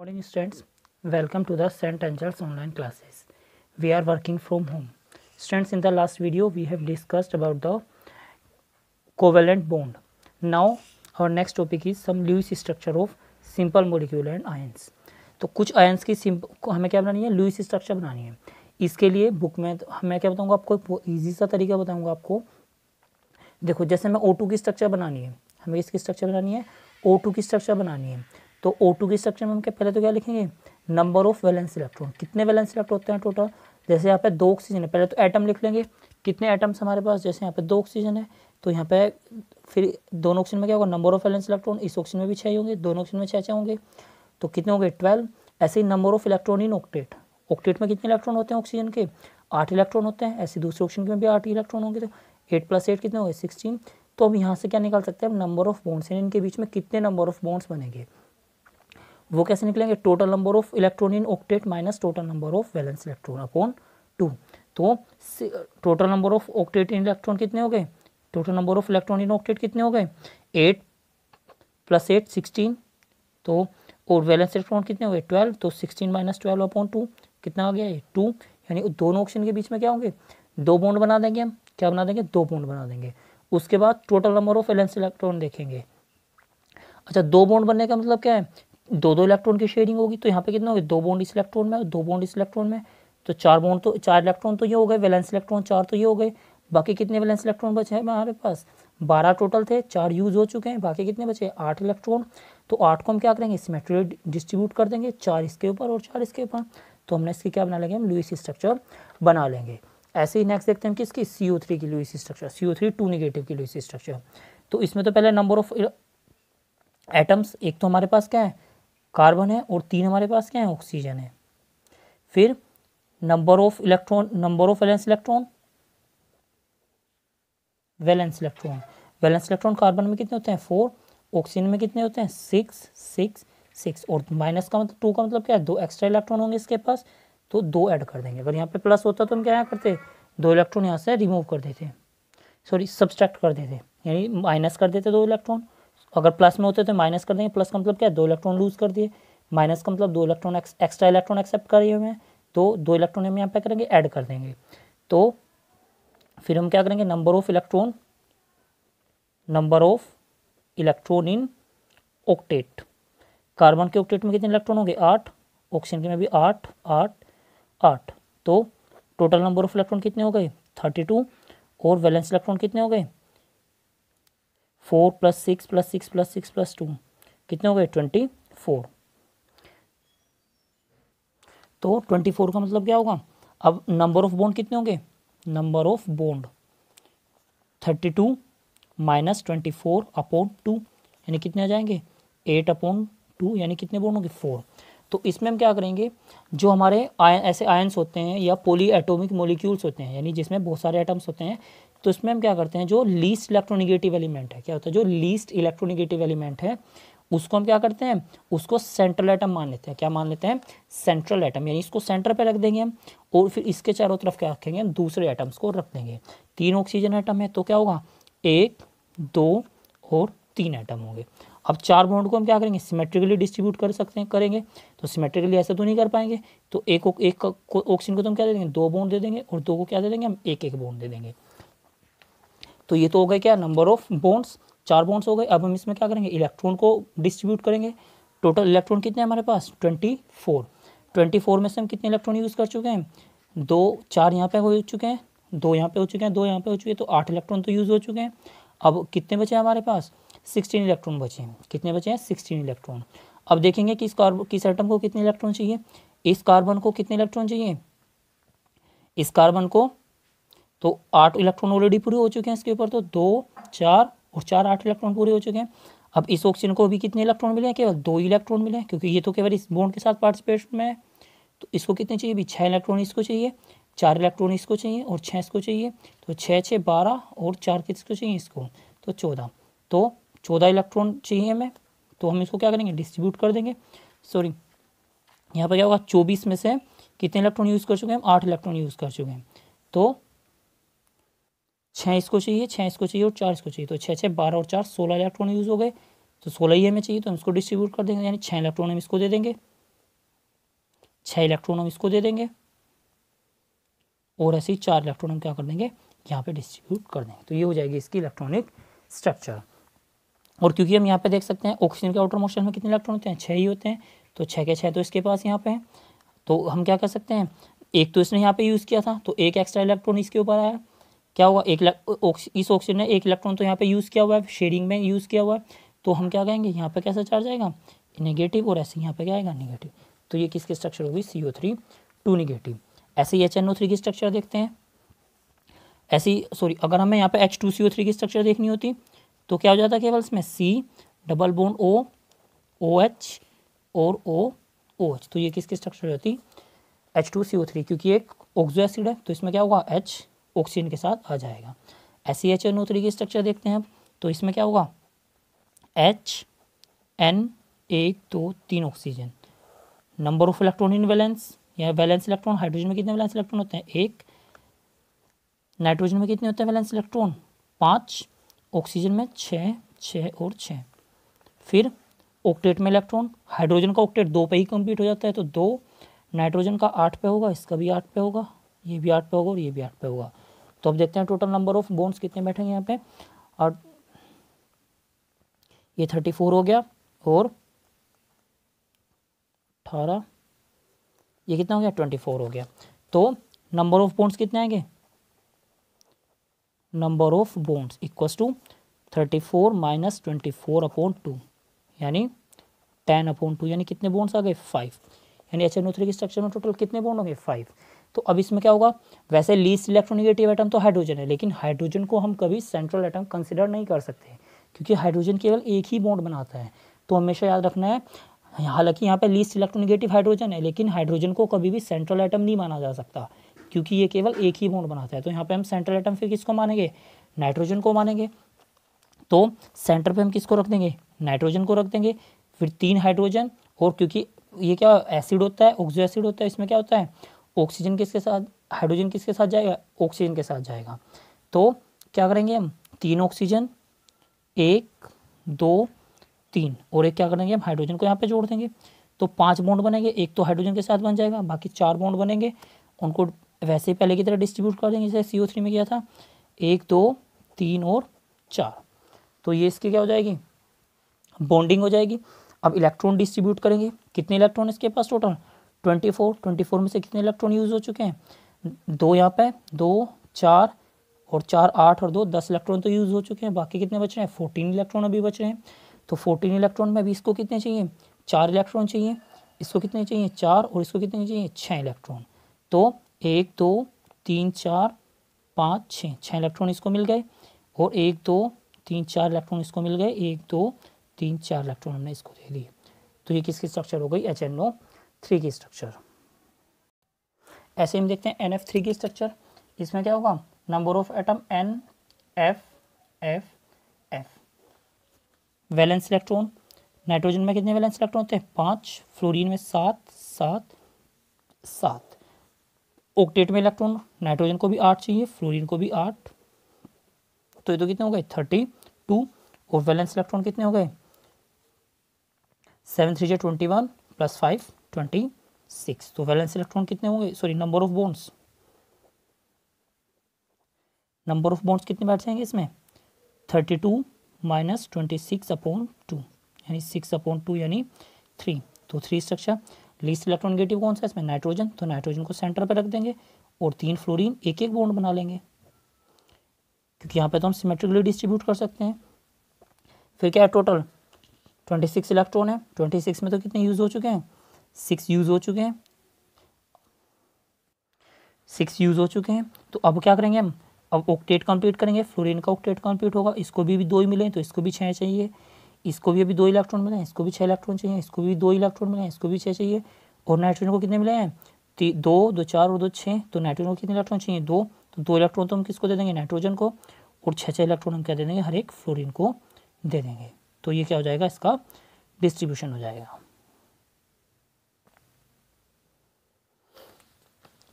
morning students welcome to the Saint Angels online classes we are working from home students in the last video we have discussed about the covalent bond now our next topic is some Lewis structure of simple molecule and ions तो कुछ ions की हमें क्या बनानी है Louis structure बनानी है इसके लिए बुक में हमें क्या बताऊँगा आपको ईजी सा तरीका बताऊँगा आपको देखो जैसे मैं ओ टू की स्ट्रक्चर बनानी है हमें इसकी स्ट्रक्चर बनानी है ओ की स्ट्रक्चर बनानी है तो ओ टू के स्ट्रक्चर में हम क्या पहले तो क्या लिखेंगे नंबर ऑफ वैलेंस इलेक्ट्रॉन कितने वैलेंस इलेक्ट्रॉन होते हैं टोटल जैसे यहाँ पे दो ऑक्सीजन है पहले तो एटम लिख लेंगे कितने एटम्स हमारे पास जैसे यहाँ पे दो ऑक्सीजन है तो यहाँ पे फिर दोनों ऑक्सीजन में क्या होगा नंबर ऑफ वैलेंस इलेक्ट्रॉन इस ऑक्सीजन में भी छः होंगे दोनों ऑक्सीजन में छः छः होंगे तो कितने होंगे ट्वेल्व ऐसे ही number of electron in octet octet में कितने इलेक्ट्रॉन होते हैं ऑक्सीजन के आठ इलेक्ट्रॉन होते हैं ऐसे दूसरे ऑक्सीजन में भी आठ इलेक्ट्रॉन होंगे तो एट प्लस एट कितने होंगे सिक्सटीन तो हम यहाँ से क्या निकाल सकते हैं नंबर ऑफ बॉन्ड्स हैं इनके बीच में कितने नंबर ऑफ बॉन्ड्स बनेंगे वो कैसे निकलेंगे total number of electron in octet minus total number of valence electron upon two तो total number of octet in electron कितने हो गए total number of electron in octet कितने हो गए एट प्लस एट सिक्सटीन तो और वैलेंस इलेक्ट्रॉन कितने हो गए ट्वेल्व तो sixteen minus twelve upon two कितना आ गया ये टू यानी दोनों ऑप्शन के बीच में क्या होंगे दो बॉन्ड बना देंगे हम क्या बना देंगे दो बॉन्ड बना देंगे उसके बाद total number of valence electron देखेंगे अच्छा दो बॉन्ड बनने का मतलब क्या है दो दो इलेक्ट्रॉन की शेयरिंग होगी तो यहाँ पे कितना होगा दो बॉन्ड इस इलेक्ट्रॉन में और दो बॉन्ड इस इलेक्ट्रॉन में तो चार बॉन्ड तो चार इलेक्ट्रॉन तो ये हो गए वैलेंस इलेक्ट्रॉन चार तो ये हो गए बाकी कितने वैलेंस इलेक्ट्रॉन बचे हैं हमारे पास बारह टोटल थे चार यूज हो चुके हैं बाकी कितने बचे आठ इलेक्ट्रॉन तो आठ को हम क्या करेंगे सिमेट्रिकली डिस्ट्रीब्यूट कर देंगे चार इसके ऊपर और चार इसके ऊपर तो हमने इसकी क्या बना लेंगे हम लुइस स्ट्रक्चर बना लेंगे ऐसे ही नेक्स्ट देखते हैं हम इसकी सी ओ थ्री की Lewis structure C O three two negative की लुइस स्ट्रक्चर तो इसमें तो पहले नंबर ऑफ एटम्स एक तो हमारे पास क्या है कार्बन है और तीन हमारे पास क्या है ऑक्सीजन है फिर number of electron number of valence electron valence electron valence electron carbon में कितने होते हैं फोर ऑक्सीजन में कितने होते हैं सिक्स सिक्स सिक्स और माइनस का मतलब टू का मतलब क्या है दो एक्स्ट्रा इलेक्ट्रॉन होंगे इसके पास तो दो ऐड कर देंगे अगर यहाँ पे प्लस होता तो हम क्या यहाँ करते दो इलेक्ट्रॉन यहाँ से रिमूव कर देते सॉरी सब्सट्रैक्ट कर देते यानी माइनस कर देते दो इलेक्ट्रॉन अगर प्लस में होते तो माइनस कर देंगे प्लस का मतलब क्या है दो इलेक्ट्रॉन लूज कर दिए माइनस का मतलब दो इलेक्ट्रॉन एक्स्ट्रा इलेक्ट्रॉन एक्सेप्ट करिए हुए हैं तो दो इलेक्ट्रॉन हम यहाँ पे करेंगे ऐड कर देंगे तो फिर हम क्या करेंगे number of electron number of electron in octet carbon के ऑक्टेट में कितने इलेक्ट्रॉन होंगे आठ ऑक्सीजन के में भी आठ आठ आठ तो टोटल नंबर ऑफ इलेक्ट्रॉन कितने हो गए थर्टी टू और वैलेंस इलेक्ट्रॉन कितने हो गए four plus six plus six plus six plus two कितने हो गए ट्वेंटी फोर तो ट्वेंटी फोर का मतलब क्या होगा अब नंबर ऑफ बॉन्ड कितने होंगे number of bond thirty two minus twenty four upon two यानी कितने आ जाएंगे एट अपॉन टू यानी कितने बॉन्ड होंगे फोर तो इसमें हम क्या करेंगे जो हमारे आयन ऐसे आयन्स होते हैं या पोली एटोमिक मोलिक्यूल्स होते हैं यानी जिसमें बहुत सारे एटम्स होते हैं तो इसमें हम क्या करते हैं जो लीस्ट इलेक्ट्रोनिगेटिव एलिमेंट है क्या होता है जो लीस्ट इलेक्ट्रोनिगेटिव एलिमेंट है उसको हम क्या करते हैं उसको सेंट्रल एटम मान लेते हैं क्या मान लेते हैं सेंट्रल एटम यानी इसको सेंटर पे रख देंगे हम और फिर इसके चारों तरफ क्या रखेंगे हम दूसरे एटम्स को रख देंगे तीन ऑक्सीजन एटम है तो क्या होगा एक दो और तीन एटम होंगे अब चार बॉन्ड को हम क्या करेंगे सिमेट्रिकली डिस्ट्रीब्यूट कर सकते हैं करेंगे तो सिमेट्रिकली ऐसा तो नहीं कर पाएंगे तो एक एक ऑक्सीजन को तो हम क्या दे देंगे दो बॉन्ड दे देंगे और दो को क्या दे देंगे हम एक एक बॉन्ड दे देंगे तो ये तो हो गए क्या नंबर ऑफ बॉन्ड्स चार बॉन्ड्स हो गए अब हम इसमें क्या करेंगे इलेक्ट्रॉन को डिस्ट्रीब्यूट करेंगे टोटल इलेक्ट्रॉन कितने हमारे पास ट्वेंटी फोर ट्वेंटी फोर में से हम कितने इलेक्ट्रॉन यूज़ कर चुके हैं दो चार यहाँ पे हो चुके हैं दो यहाँ पे हो चुके हैं दो यहाँ पे हो चुके हैं तो आठ इलेक्ट्रॉन तो यूज़ हो चुके हैं अब कितने बचे हैं हमारे पास सिक्सटीन इलेक्ट्रॉन बचे हैं कितने बचे हैं सिक्सटीन इलेक्ट्रॉन अब देखेंगे कि इस कार्बन किस आइटम को कितने इलेक्ट्रॉन चाहिए इस कार्बन को कितने इलेक्ट्रॉन चाहिए इस कार्बन को तो आठ इलेक्ट्रॉन ऑलरेडी पूरे हो चुके हैं इसके ऊपर तो दो चार और चार आठ इलेक्ट्रॉन पूरे हो चुके हैं अब इस ऑक्सीजन को अभी कितने इलेक्ट्रॉन मिले हैं केवल दो इलेक्ट्रॉन मिले हैं क्योंकि ये तो केवल इस बॉन्ड के साथ पार्टिसिपेट में है तो इसको कितने चाहिए अभी छः इलेक्ट्रॉन इसको चाहिए चार इलेक्ट्रॉन इसको चाहिए और छः इसको चाहिए तो छः छः बारह और चार किसको चाहिए इसको तो चौदह तो चौदह इलेक्ट्रॉन चाहिए हमें तो हम इसको क्या करेंगे डिस्ट्रीब्यूट कर देंगे सॉरी यहाँ पर क्या होगा चौबीस में से कितने इलेक्ट्रॉन यूज़ कर चुके हैं हम आठ इलेक्ट्रॉन यूज़ कर चुके हैं तो छः इसको चाहिए छः इसको चाहिए और चार इसको चाहिए तो छः छः बारह और चार सोलह इलेक्ट्रॉन यूज़ हो गए तो सोलह ही हमें चाहिए तो हम इसको डिस्ट्रीब्यूट कर देंगे यानी छः इलेक्ट्रॉन हम इसको दे देंगे छः इलेक्ट्रॉन हम इसको दे देंगे और ऐसे ही चार इलेक्ट्रॉन हम क्या कर देंगे यहाँ पे डिस्ट्रीब्यूट कर देंगे तो ये हो जाएगी इसकी इलेक्ट्रॉनिक स्ट्रक्चर और क्योंकि हम यहाँ पे देख सकते हैं ऑक्सीजन के आउटर मोशन में कितने इलेक्ट्रॉन होते हैं छः ही होते हैं तो छः के छः तो इसके पास यहाँ पे हैं तो हम क्या कर सकते हैं एक तो इसने यहाँ पे यूज़ किया था तो एक एक्स्ट्रा इलेक्ट्रॉन इसके ऊपर आया क्या होगा एक ओक्स, इस ऑक्सीजन ने एक इलेक्ट्रॉन तो यहाँ पे यूज़ किया हुआ है शेयरिंग में यूज़ किया हुआ है तो हम क्या कहेंगे यहाँ पे कैसा चार्ज आएगा नेगेटिव और ऐसे यहाँ पे क्या आएगा नेगेटिव तो ये किसकी स्ट्रक्चर होगी C O three two negative ऐसे ही एच एन ओ थ्री की स्ट्रक्चर देखते हैं ऐसी सॉरी अगर हमें यहाँ पे H two C O three की स्ट्रक्चर देखनी होती तो क्या हो जाता केवल इसमें C double bond O O H और ओ ओ एच तो ये किसकी स्ट्रक्चर होती H two C O three क्योंकि एक ऑक्जो एसिड है तो इसमें क्या होगा एच ऑक्सीजन के साथ आ जाएगा S C H N O three की स्ट्रक्चर देखते हैं तो इसमें क्या होगा एच एन एक दो तीन oxygen number of electron in valence या बैलेंस इलेक्ट्रॉन हाइड्रोजन में कितने बैलेंस इलेक्ट्रॉन होते हैं एक नाइट्रोजन में कितने होते हैं बैलेंस इलेक्ट्रॉन पाँच ऑक्सीजन में छः छः और छः फिर ऑक्टेट में इलेक्ट्रॉन हाइड्रोजन का ऑक्टेट दो पे ही कंप्लीट हो जाता है तो दो नाइट्रोजन का आठ पे होगा इसका भी आठ पे होगा ये भी आठ पे होगा और ये भी आठ पे होगा तो अब देखते हैं टोटल नंबर ऑफ बोन्स कितने बैठेंगे यहाँ पे और ये थर्टी फोर हो गया और अठारह ये कितना हो गया ट्वेंटी फोर हो गया तो नंबर ऑफ बोन्स कितने आएंगे number of bonds equals to thirty four minus twenty four upon two यानी टेन अपॉन टू यानी कितने बोन्स आ गए फाइव यानी एच एन ओ थ्री के स्ट्रक्चर में टोटल कितने बोन होंगे फाइव तो अब इसमें क्या होगा वैसे लीस्ट इलेक्ट्रोनिगेटिव आइटम तो हाइड्रोजन है लेकिन हाइड्रोजन को हम कभी सेंट्रल आइटम कंसिडर नहीं कर सकते क्योंकि हाइड्रोजन केवल एक ही बॉन्ड बनाता है तो हमेशा याद रखना है हालांकि यहाँ पे लीस्ट इलेक्ट्रोनिगेटिव हाइड्रोजन है लेकिन हाइड्रोजन को कभी भी सेंट्रल आइटम नहीं माना जा सकता क्योंकि ये केवल एक ही बॉन्ड बनाता है तो यहाँ पे हम सेंट्रल आइटम फिर किसको मानेंगे नाइट्रोजन को मानेंगे तो सेंटर पे हम किसको रख देंगे नाइट्रोजन को रख देंगे फिर तीन हाइड्रोजन और क्योंकि ये क्या एसिड होता है ऑक्जो एसिड होता है इसमें क्या होता है ऑक्सीजन किसके साथ हाइड्रोजन किसके साथ जाएगा ऑक्सीजन के साथ जाएगा तो क्या करेंगे हम तीन ऑक्सीजन एक दो तीन और एक क्या करेंगे हम हाइड्रोजन को यहाँ पे जोड़ देंगे तो पांच बॉन्ड बनेंगे एक तो हाइड्रोजन के साथ बन जाएगा बाकी चार बॉन्ड बनेंगे उनको वैसे ही पहले की तरह डिस्ट्रीब्यूट कर देंगे जैसे सी थ्री में किया था एक दो तीन और चार तो ये इसकी क्या हो जाएगी बॉन्डिंग हो जाएगी अब इलेक्ट्रॉन डिस्ट्रीब्यूट करेंगे कितने इलेक्ट्रॉन इसके पास total twenty four twenty four में से कितने इलेक्ट्रॉन यूज़ हो चुके हैं दो यहाँ पे दो चार और चार आठ और दो दस इलेक्ट्रॉन तो यूज़ हो चुके हैं बाकी कितने बच रहे हैं फोर्टीन इलेक्ट्रॉन अभी बच रहे हैं तो फोर्टीन इलेक्ट्रॉन में अभी इसको कितने चाहिए चार इलेक्ट्रॉन चाहिए इसको कितने चाहिए चार और इसको कितने चाहिए छः इलेक्ट्रॉन तो एक दो तीन चार पाँच छः छः इलेक्ट्रॉन इसको मिल गए और एक दो तीन चार इलेक्ट्रॉन इसको मिल गए एक दो तीन चार इलेक्ट्रॉन हमने इसको दे दिए तो ये किसकी स्ट्रक्चर हो गई एच एन ओ थ्री की स्ट्रक्चर ऐसे हम देखते हैं एन थ्री की स्ट्रक्चर इसमें क्या होगा number of atom N F F F valence electron nitrogen में कितने वैलेंस इलेक्ट्रॉन होते हैं पाँच फ्लोरीन में सात सात सात ओक्टेट में इलेक्ट्रॉन नाइट्रोजन को भी आठ चाहिए फ्लोरीन को भी आठ तो ये तो कितने हो गए थर्टी टू और वैलेंस इलेक्ट्रॉन कितने हो गए सेवन थ्री जे twenty one plus five twenty six तो वैलेंस इलेक्ट्रॉन कितने होंगे sorry number of bonds number of bonds कितने बैठ जाएंगे इसमें thirty two minus twenty six upon two यानी सिक्स अपॉन टू यानी थ्री तो three structure least electronegative कौन सा है इसमें नाइट्रोजन तो नाइट्रोजन को सेंटर पर रख देंगे और तीन फ्लोरीन एक एक बॉन्ड बना लेंगे क्योंकि यहाँ पे तो हम सिमेट्रिकली डिस्ट्रीब्यूट कर सकते हैं फिर क्या है टोटल ट्वेंटी सिक्स इलेक्ट्रॉन है ट्वेंटी सिक्स में तो कितने यूज़ हो चुके हैं सिक्स यूज़ हो चुके हैं सिक्स यूज़ हो चुके हैं तो अब क्या करेंगे हम अब ऑक्टेट कंप्लीट करेंगे फ्लोरीन का ऑक्टेट कंप्लीट होगा इसको भी, भी दो ही मिले तो इसको भी छः चाहिए इसको भी अभी दो इलेक्ट्रॉन मिले हैं इसको भी छः इलेक्ट्रॉन चाहिए इसको भी दो इलेक्ट्रॉन मिले हैं इसको भी छः चाहिए और नाइट्रोजन को कितने मिले हैं दो दो चार और दो छः तो नाइट्रोजन को कितने इलेक्ट्रॉन चाहिए दो तो दो इलेक्ट्रॉन तो हम किसको दे देंगे नाइट्रोजन को और छः छः इलेक्ट्रॉन हम क्या दे देंगे हर एक फ्लोरिन को दे देंगे तो ये क्या हो जाएगा इसका डिस्ट्रीब्यूशन हो जाएगा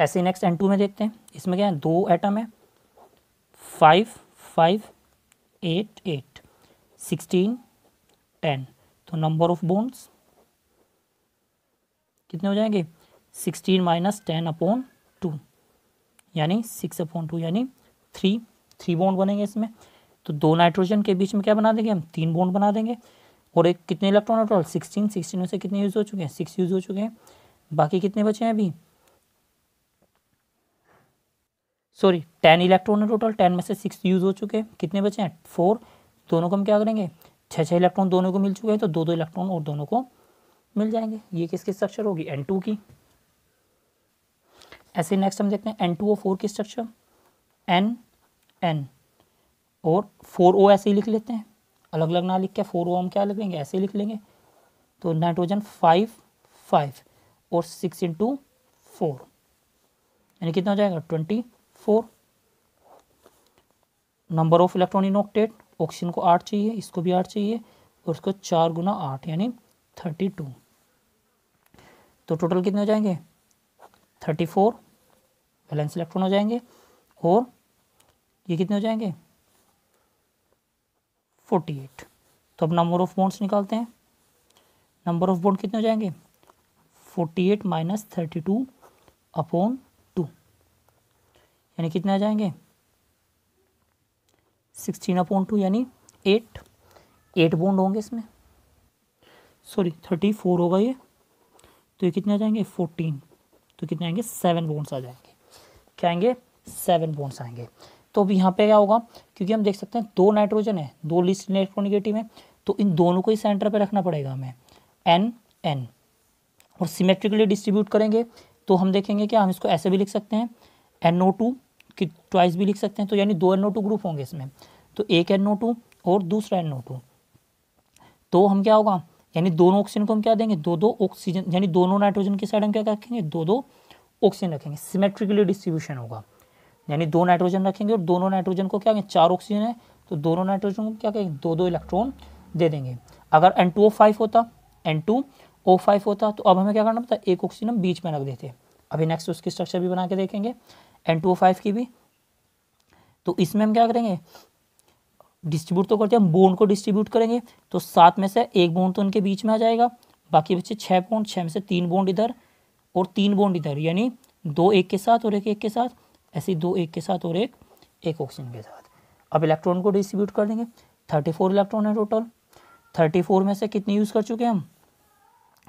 ऐसे नेक्स्ट एन टू में देखते हैं इसमें क्या है दो एटम है five five eight eight sixteen ten तो नंबर ऑफ बोन्स कितने हो जाएंगे sixteen minus ten upon two यानी सिक्स अपॉन टू यानी थ्री थ्री बॉन्ड बनेंगे इसमें तो दो नाइट्रोजन के बीच में क्या बना देंगे हम तीन बॉन्ड बना देंगे और एक कितने इलेक्ट्रॉन टोटल सिक्सटीन सिक्सटीन में से कितने यूज़ हो चुके हैं सिक्स यूज़ हो चुके हैं बाकी कितने बचे हैं अभी सॉरी टेन इलेक्ट्रॉन है टोटल टेन में से सिक्स यूज हो चुके हैं कितने बचे हैं फोर दोनों को हम क्या करेंगे छः छः इलेक्ट्रॉन दोनों को मिल चुके हैं तो दो दो इलेक्ट्रॉन और दोनों को मिल जाएंगे ये किसकी स्ट्रक्चर होगी एन टू की ऐसे नेक्स्ट हम देखते हैं एन टू ओ फोर की स्ट्रक्चर एन एन और फोर ओ ऐसे ही लिख लेते हैं अलग अलग ना लिख के फोर ओ हम क्या लिखेंगे ऐसे लिख लेंगे तो नाइट्रोजन फाइव फाइव और सिक्स इंटू फोर यानी कितना हो जाएगा twenty four number of electron in octet oxygen को आठ चाहिए इसको भी आठ चाहिए और उसको चार गुना आठ यानी थर्टी टू तो टोटल कितने हो जाएंगे थर्टी फोर वैलेंस इलेक्ट्रॉन हो जाएंगे और ये कितने हो जाएंगे फोर्टी एट तो अब नंबर ऑफ बॉन्ड्स निकालते हैं नंबर ऑफ बॉन्ड कितने हो जाएंगे forty eight minus thirty two upon यानी कितने आ जाएंगे सिक्सटीन अपॉइंट टू यानी एट एट बॉन्ड होंगे इसमें सॉरी थर्टी फोर होगा ये तो ये कितने आ जाएंगे फोर्टीन तो कितने आएंगे सेवन बोन्स आ जाएंगे क्या आएंगे सेवन बोंड्स आएंगे तो अब यहाँ पे क्या होगा क्योंकि हम देख सकते हैं दो नाइट्रोजन है दो लिस्ट नेट्रोनिगेटिव है तो इन दोनों को ही सेंटर पे रखना पड़ेगा हमें एन एन और सिमेट्रिकली डिस्ट्रीब्यूट करेंगे तो हम देखेंगे क्या हम इसको ऐसे भी लिख सकते हैं एन ओ टू कि ट्वाइस भी लिख सकते हैं तो यानी दो एन ग्रुप होंगे इसमें तो एक एन और दूसरा एन तो हम क्या होगा यानी दोनों ऑक्सीजन को हम क्या देंगे दो दो ऑक्सीजन यानी दोनों नाइट्रोजन की साइड हम क्या रखेंगे दो दो ऑक्सीजन रखेंगे सिमेट्रिकली डिस्ट्रीब्यूशन होगा यानी दो नाइट्रोजन रखेंगे और दोनों नाइट्रोजन को क्या कहेंगे चार ऑक्सीजन है तो दोनों नाइट्रोजन को क्या कहेंगे दो दो इलेक्ट्रॉन दे देंगे अगर एन टू ओ फाइव होता एन टू ओ फाइव होता तो अब हमें क्या करना पड़ता एक ऑक्सीजन हम बीच में रख देते अभी नेक्स्ट उसकी स्ट्रक्चर भी बना के देखेंगे एन टू फाइव की भी तो इसमें हम क्या करेंगे डिस्ट्रीब्यूट तो करते हैं हम बोन को डिस्ट्रीब्यूट करेंगे तो सात में से एक बोन तो उनके बीच में आ जाएगा बाकी बच्चे छः बोन छः में से तीन बोन इधर और तीन बोन इधर यानी दो एक के साथ और एक एक के साथ ऐसे दो एक के साथ और एक एक ऑक्सीजन के साथ अब इलेक्ट्रॉन को डिस्ट्रीब्यूट कर देंगे थर्टी फोर इलेक्ट्रॉन है टोटल थर्टी फोर में से कितने यूज़ कर चुके हैं हम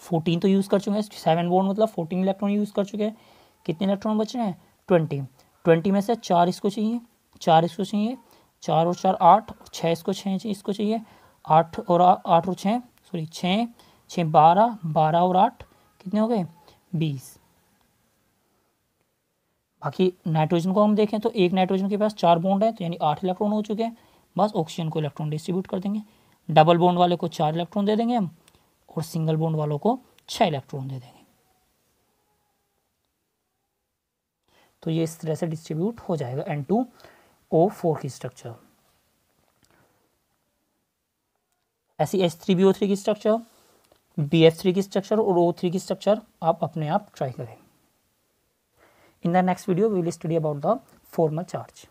फोर्टीन तो यूज़ कर चुके हैं सेवन बोन मतलब फोर्टीन इलेक्ट्रॉन यूज़ कर चुके हैं कितने इलेक्ट्रॉन बच रहे हैं ट्वेंटी ट्वेंटी में से चार इसको चाहिए चार इसको चाहिए चार और चार आठ छः इसको छः चाहिए इसको चाहिए आठ और आठ और छः सॉरी छः छः बारह बारह और आठ कितने हो गए बीस बाकी नाइट्रोजन को हम देखें तो एक नाइट्रोजन के पास चार बॉन्ड है तो यानी आठ इलेक्ट्रॉन हो चुके हैं बस ऑक्सीजन को इलेक्ट्रॉन डिस्ट्रीब्यूट कर देंगे डबल बॉन्ड वाले को चार इलेक्ट्रॉन दे देंगे हम और सिंगल बॉन्ड वालों को छः इलेक्ट्रॉन दे देंगे तो ये इस तरह से डिस्ट्रीब्यूट हो जाएगा एन टू ओ फोर की स्ट्रक्चर ऐसी H three B O three की स्ट्रक्चर बी एफ थ्री की स्ट्रक्चर और ओ थ्री की स्ट्रक्चर आप अपने आप ट्राई करें in the next video we will study about the formal charge